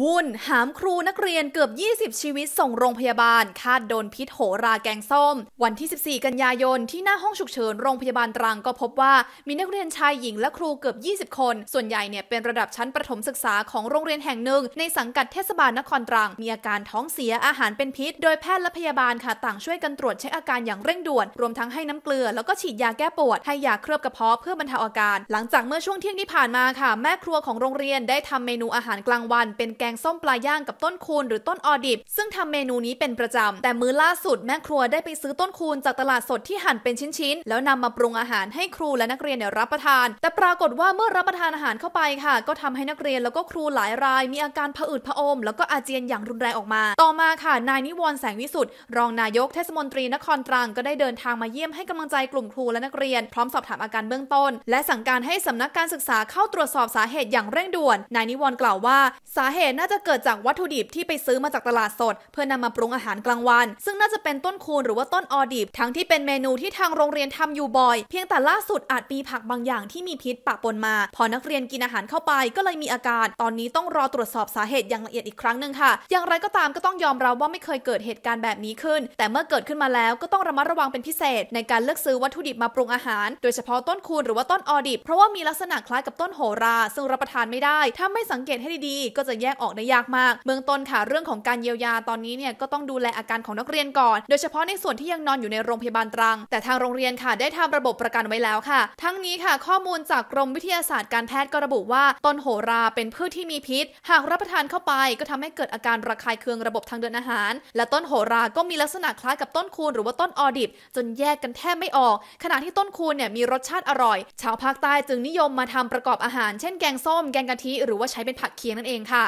วุ่น หามครูนักเรียนเกือบ 20 ชีวิตส่งโรงพยาบาล คาดโดนพิษโหราแกงส้ม วันที่ 14 กันยายนที่หน้าห้องฉุกเฉินโรงพยาบาลตรังก็พบว่า มีนักเรียนชายหญิงและครูเกือบ 20 คน ส่วนใหญ่เนี่ยเป็นระดับชั้นประถมศึกษาของโรงเรียนแห่งหนึ่ง ในสังกัดเทศบาลนครตรัง มีอาการท้องเสียอาหารเป็นพิษ โดยแพทย์และพยาบาลค่ะต่างช่วยกันตรวจเช็คอาการอย่างเร่งด่วน รวมทั้งให้น้ำเกลือแล้วก็ฉีดยาแก้ปวดให้ยาเคลือบกระเพาะเพื่อบรรเทาอาการ หลังจากเมื่อช่วงเที่ยงที่ผ่านมาค่ะ แม่ครัวของโรงเรียนได้ทำเมนูอาหารกลางวันเป็นแกงส้มปลาย่างกับต้นคูนหรือต้นออดิบซึ่งทำเมนูนี้เป็นประจำ แต่มื้อล่าสุด แม่ครัวได้ไปซื้อต้นคูนจากตลาดสดที่หั่นเป็นชิ้นๆแล้วนำมาปรุงอาหารให้ครูและนักเรียนเนี่ยรับประทาน แต่ปรากฏว่าเมื่อรับประทานอาหารเข้าไปค่ะ ก็ทำให้นักเรียนแล้วก็ครูหลายราย มีอาการผะอืดผะอมแล้วก็อาเจียนอย่างรุนแรงออกมา ต่อมาค่ะนายนิวรณ์แสงวิสุทธ์รองนายกเทศมนตรีนครตรังก็ได้เดินทางมาเยี่ยมให้กำลังใจกลุ่มครูและนักเรียน พร้อมสอบถามอาการเบื้องต้น และสั่งการให้สำนักการศึกษาเข้าตรวจสอบสาเหตุอย่างเร่งด่วนนายนิวรณ์กล่าวว่าสาเหตุตุน่าจะเกิดจากวัตถุดิบที่ไปซื้อมาจากตลาดสด เพื่อนำมาปรุงอาหารกลางวัน ซึ่งน่าจะเป็นต้นคูณหรือว่าต้นออดิบ ทั้งที่เป็นเมนูที่ทางโรงเรียนทำอยู่บ่อย เพียงแต่ล่าสุดอาจมีผักบางอย่างที่มีพิษปะปนมา พอนักเรียนกินอาหารเข้าไป ก็เลยมีอาการ ตอนนี้ต้องรอตรวจสอบสาเหตุอย่างละเอียดอีกครั้งหนึ่งค่ะอย่างไรก็ตามก็ต้องยอมรับว่าไม่เคยเกิดเหตุการณ์แบบนี้ขึ้น แต่เมื่อเกิดขึ้นมาแล้วก็ต้องระมัดระวังเป็นพิเศษ ในการเลือกซื้อวัตถุดิบมาปรุงอาหารโดยเฉพาะต้นคูณหรือว่าต้นออดิบเพราะว่ามีลักษณะคล้ายกับต้นโหรา ซึ่งรับประทานไม่ได้ ถ้าไม่สังเกตให้ดีๆก็จะแยกออกได้ยากมากเบื้องต้นค่ะเรื่องของการเยียวยาตอนนี้เนี่ยก็ต้องดูแลอาการของนักเรียนก่อน โดยเฉพาะในส่วนที่ยังนอนอยู่ในโรงพยาบาลตรัง แต่ทางโรงเรียนค่ะได้ทำระบบประกันไว้แล้วค่ะ ทั้งนี้ค่ะข้อมูลจากกรมวิทยาศาสตร์การแพทย์ก็ระบุว่า ต้นโหราเป็นพืชที่มีพิษ หากรับประทานเข้าไปก็ทำให้เกิดอาการระคายเคืองระบบทางเดินอาหารและต้นโหราก็มีลักษณะคล้ายกับต้นคูนหรือว่าต้นออดิบจนแยกกันแทบไม่ออก ขณะที่ต้นคูนเนี่ยมีรสชาติอร่อย ชาวภาคใต้จึงนิยมมาทำประกอบอาหาร เช่นแกงส้มแกงกะทิหรือว่าใช้เป็นผักเคียงนั่นเองค่ะ